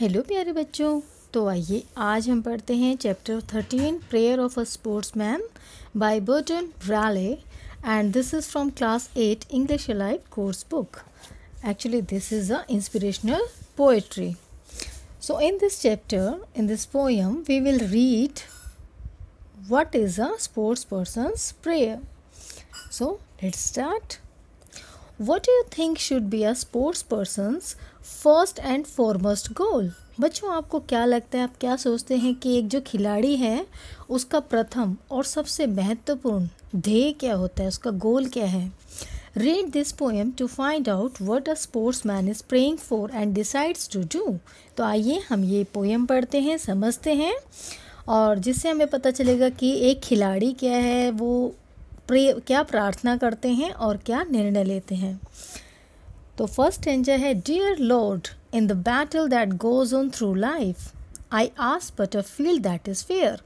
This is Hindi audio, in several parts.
हेलो प्यारे बच्चों तो आइए आज हम पढ़ते हैं chapter thirteen prayer of a sportsman by Berton Braley and this is from class eight English live course book actually this is a inspirational poetry so in this chapter in this poem we will read what is a sports person's prayer so let's start what you think should be a sports person first and foremost goal बच्चों आपको क्या लगता है आप क्या सोचते हैं कि एक जो खिलाड़ी है उसका प्रथम और सबसे महत्वपूर्ण ध्येय क्या होता है उसका गोल क्या है read this poem to find out what a sportsman is praying for and decides to do तो आइए हम ये पोएम पढ़ते हैं समझते हैं और जिससे हमें पता चलेगा कि एक खिलाड़ी क्या है वो प्रे क्या प्रार्थना करते हैं और क्या निर्णय लेते हैं तो फर्स्ट एंजर है dear Lord in the battle that goes on through life I ask but a field that is fair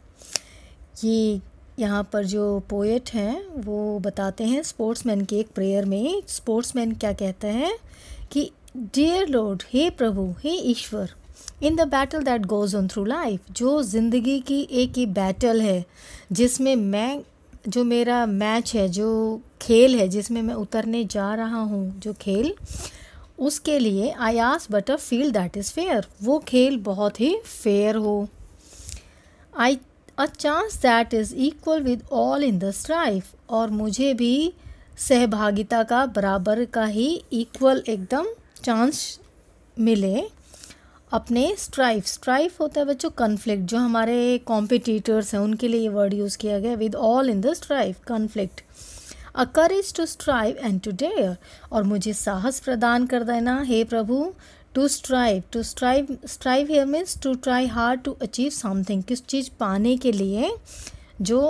ये यहाँ पर जो पोएट हैं वो बताते हैं स्पोर्ट्समैन के एक प्रेयर में स्पोर्ट्समैन क्या कहते हैं कि डियर लॉर्ड हे प्रभु हे ईश्वर in the battle that goes on through life जो ज़िंदगी की एक ही बैटल है जिसमें मैं जो मेरा मैच है जो खेल है जिसमें मैं उतरने जा रहा हूँ जो खेल उसके लिए I ask but a field that is fair वो खेल बहुत ही फेयर हो I a chance that is equal with all in the strife और मुझे भी सहभागिता का बराबर का ही इक्वल एकदम चांस मिले अपने स्ट्राइफ स्ट्राइफ होता है बच्चों कन्फ्लिक्ट जो हमारे कॉम्पिटिटर्स हैं उनके लिए ये वर्ड यूज़ किया गया with all in the strife conflict a courage to strive and to dare और मुझे साहस प्रदान कर देना हे प्रभु to strive to strive strive here means to try hard to achieve something किस चीज़ पाने के लिए जो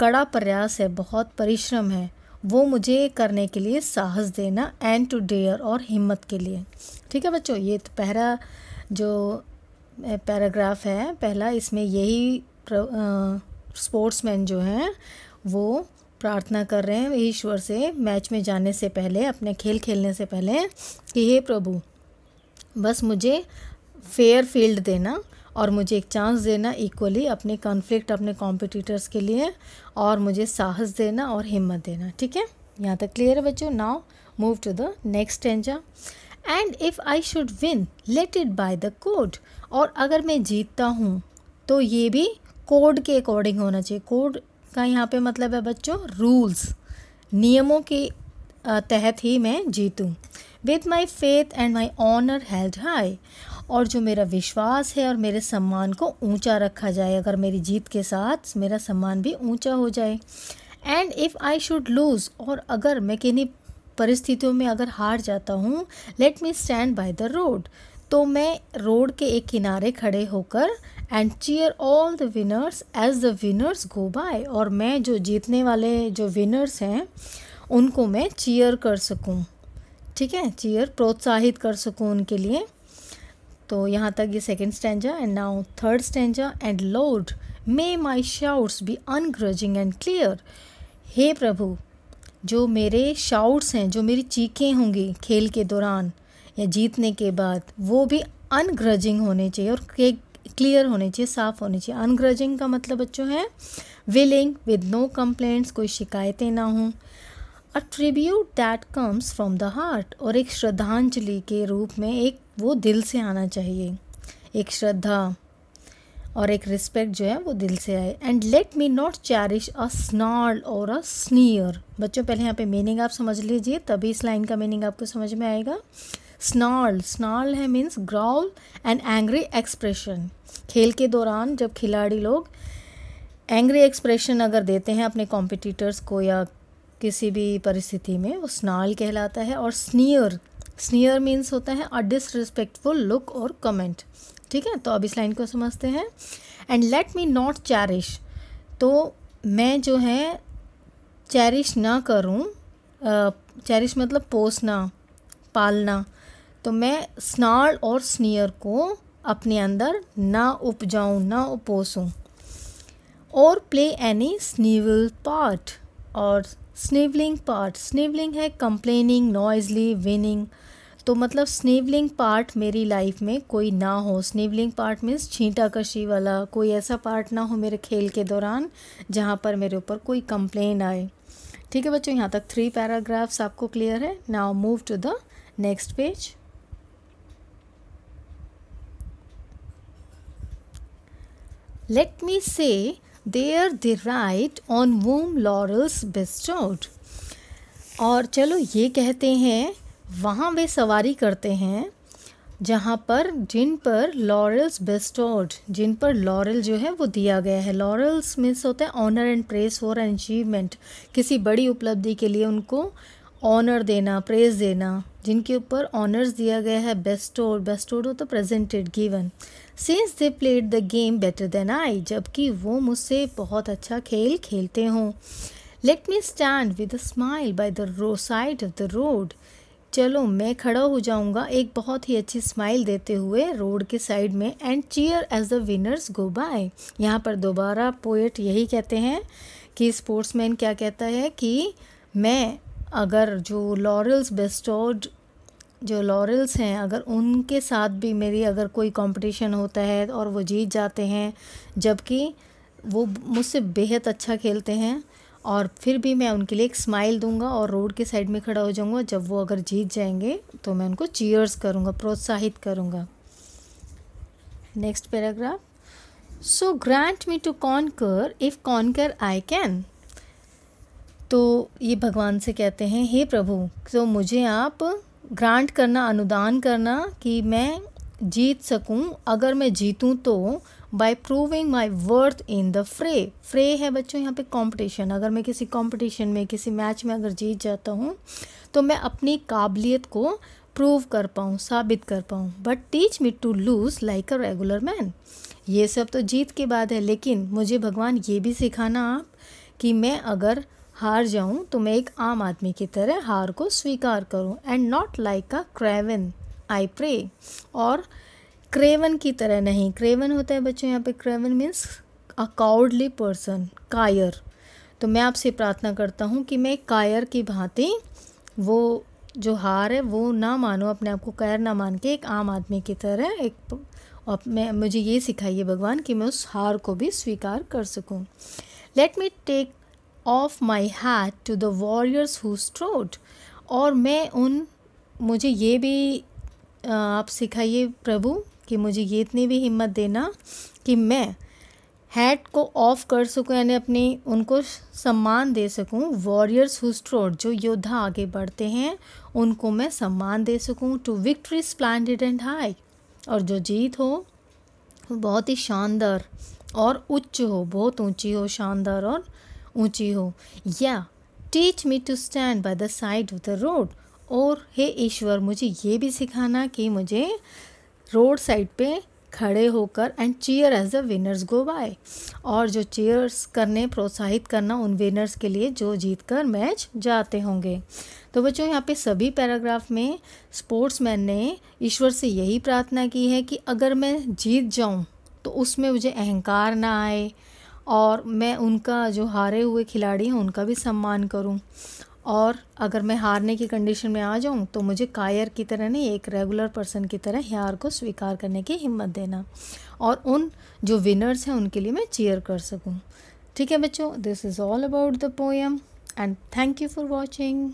कड़ा प्रयास है बहुत परिश्रम है वो मुझे करने के लिए साहस देना एंड टू डेयर और हिम्मत के लिए ठीक है बच्चों ये तो पहला जो पैराग्राफ है पहला इसमें यही स्पोर्ट्समैन जो हैं वो प्रार्थना कर रहे हैं ईश्वर से मैच में जाने से पहले अपने खेल खेलने से पहले कि हे प्रभु बस मुझे फेयर फील्ड देना और मुझे एक चांस देना इक्वली अपने कॉन्फ्लिक्ट अपने कॉम्पिटिटर्स के लिए और मुझे साहस देना और हिम्मत देना ठीक है यहाँ तक क्लियर है बच्चों now move to the next stanza and if I should win let it by the code और अगर मैं जीतता हूँ तो ये भी कोड के अकॉर्डिंग होना चाहिए कोड का यहाँ पे मतलब है बच्चों रूल्स नियमों के तहत ही मैं जीतूँ with my faith and my honour held high और जो मेरा विश्वास है और मेरे सम्मान को ऊंचा रखा जाए अगर मेरी जीत के साथ मेरा सम्मान भी ऊंचा हो जाए and if I should lose और अगर मैं किन्हीं परिस्थितियों में अगर हार जाता हूँ let me stand by the road तो मैं रोड के एक किनारे खड़े होकर and cheer all the winners as the winners go by और मैं जो जीतने वाले जो विनर्स हैं उनको मैं चीयर कर सकूँ ठीक है चीयर प्रोत्साहित कर सकूँ उनके लिए तो यहाँ तक ये सेकेंड जा एंड नाउ थर्ड जा and Lord may my shouts be ungrudging and clear हे प्रभु जो मेरे शाउट्स हैं जो मेरी चीखें होंगी खेल के दौरान या जीतने के बाद वो भी अनग्रजिंग होने चाहिए और क्लियर होने चाहिए साफ़ होने चाहिए अनग्रजिंग का मतलब बच्चों है विलिंग विद नो कंप्लेंट्स कोई शिकायतें ना हों a tribute that comes from the heart और एक श्रद्धांजलि के रूप में एक वो दिल से आना चाहिए एक श्रद्धा और एक रिस्पेक्ट जो है वो दिल से आए and let me not cherish a snarl और अ स्नीयर बच्चों पहले यहाँ पे मीनिंग आप समझ लीजिए तभी इस लाइन का मीनिंग आपको समझ में आएगा स्नॉल स्नॉल है means growl and angry expression खेल के दौरान जब खिलाड़ी लोग एंग्री एक्सप्रेशन अगर देते हैं अपने कॉम्पिटिटर्स को या किसी भी परिस्थिति में वो स्नॉल कहलाता है और स्नीयर स्नीयर मीन्स होता है अ डिसरिस्पेक्टफुल लुक और कमेंट ठीक है तो अब इस लाइन को समझते हैं and let me not cherish तो मैं जो है चैरिश ना करूँ चैरिश मतलब पोसना पालना तो मैं स्नाल और स्नियर को अपने अंदर ना उपजाऊँ ना उपोसूँ और प्ले एनी स्नीवल पार्ट और स्नीवलिंग पार्ट स्नीवलिंग है कंप्लेनिंग नॉइजली विनिंग तो मतलब स्नेवलिंग पार्ट मेरी लाइफ में कोई ना हो स्नेवलिंग पार्ट मीन्स छींटा कशी वाला कोई ऐसा पार्ट ना हो मेरे खेल के दौरान जहाँ पर मेरे ऊपर कोई कंप्लेन आए ठीक है बच्चों यहाँ तक थ्री पैराग्राफ्स आपको क्लियर है now move to the next page let me say there the right on whom laurels bestowed और चलो ये कहते हैं वहाँ वे सवारी करते हैं जहाँ पर जिन पर लॉरल्स बेस्टोर्ड जिन पर लॉरल जो है वो दिया गया है लॉरल्स मीन्स होता है honour and praise for an achievement किसी बड़ी उपलब्धि के लिए उनको ऑनर देना प्रेस देना जिनके ऊपर ऑनर्स दिया गया है बेस्टोर्ड बेस्टोर्ड हो तो presented given since they played the game better than I जबकि वो मुझसे बहुत अच्छा खेल खेलते हों let me stand with a smile by the roadside of the road चलो मैं खड़ा हो जाऊंगा एक बहुत ही अच्छी स्माइल देते हुए रोड के साइड में and cheer as the winners go by यहाँ पर दोबारा पोएट यही कहते हैं कि स्पोर्ट्समैन क्या कहता है कि मैं अगर जो लॉरल्स बेस्टोर्ड जो लॉरल्स हैं अगर उनके साथ भी मेरी अगर कोई कंपटीशन होता है और वो जीत जाते हैं जबकि वो मुझसे बेहद अच्छा खेलते हैं और फिर भी मैं उनके लिए एक स्माइल दूंगा और रोड के साइड में खड़ा हो जाऊंगा जब वो अगर जीत जाएंगे तो मैं उनको चीयर्स करूंगा प्रोत्साहित करूंगा next paragraph so grant me to conquer if conquer I can तो ये भगवान से कहते हैं हे प्रभु तो मुझे आप ग्रांट करना अनुदान करना कि मैं जीत सकूं अगर मैं जीतूं तो by proving my worth in the fray fray है बच्चों यहाँ पे कंपटीशन अगर मैं किसी कंपटीशन में किसी मैच में अगर जीत जाता हूँ तो मैं अपनी काबिलियत को प्रूव कर पाऊँ साबित कर पाऊँ but teach me to lose like a regular man ये सब तो जीत के बाद है लेकिन मुझे भगवान ये भी सिखाना आप कि मैं अगर हार जाऊँ तो मैं एक आम आदमी की तरह हार को स्वीकार करूँ and not like a craven I pray और क्रेवन की तरह नहीं क्रेवन होता है बच्चों यहाँ पे craven means a cowardly person कायर तो मैं आपसे प्रार्थना करता हूँ कि मैं कायर की भांति वो जो हार है वो ना मानो अपने आप को कायर ना मान के एक आम आदमी की तरह एक और मैं मुझे ये सिखाइए भगवान कि मैं उस हार को भी स्वीकार कर सकूँ let me take off my hat to the warriors who strode और मैं उन मुझे ये भी आप सिखाइए प्रभु कि मुझे ये इतनी भी हिम्मत देना कि मैं हैट को ऑफ कर सकूं यानी अपने उनको सम्मान दे सकूं वॉरियर्स हुस्ट्रोड जो योद्धा आगे बढ़ते हैं उनको मैं सम्मान दे सकूं to victory splendid and high और जो जीत हो बहुत ही शानदार और उच्च हो बहुत ऊंची हो शानदार और ऊंची हो या teach me to stand by the side of the road और हे ईश्वर मुझे ये भी सिखाना कि मुझे रोड साइड पे खड़े होकर and cheer as the winners go by और जो चीयर्स करने प्रोत्साहित करना उन विनर्स के लिए जो जीत कर मैच जाते होंगे तो बच्चों यहाँ पे सभी पैराग्राफ में स्पोर्ट्समैन ने ईश्वर से यही प्रार्थना की है कि अगर मैं जीत जाऊँ तो उसमें मुझे अहंकार ना आए और मैं उनका जो हारे हुए खिलाड़ी हैं उनका भी सम्मान करूं और अगर मैं हारने की कंडीशन में आ जाऊँ तो मुझे कायर की तरह नहीं एक रेगुलर पर्सन की तरह हार को स्वीकार करने की हिम्मत देना और उन जो विनर्स हैं उनके लिए मैं चीयर कर सकूँ ठीक है बच्चों this is all about the poem and thank you for watching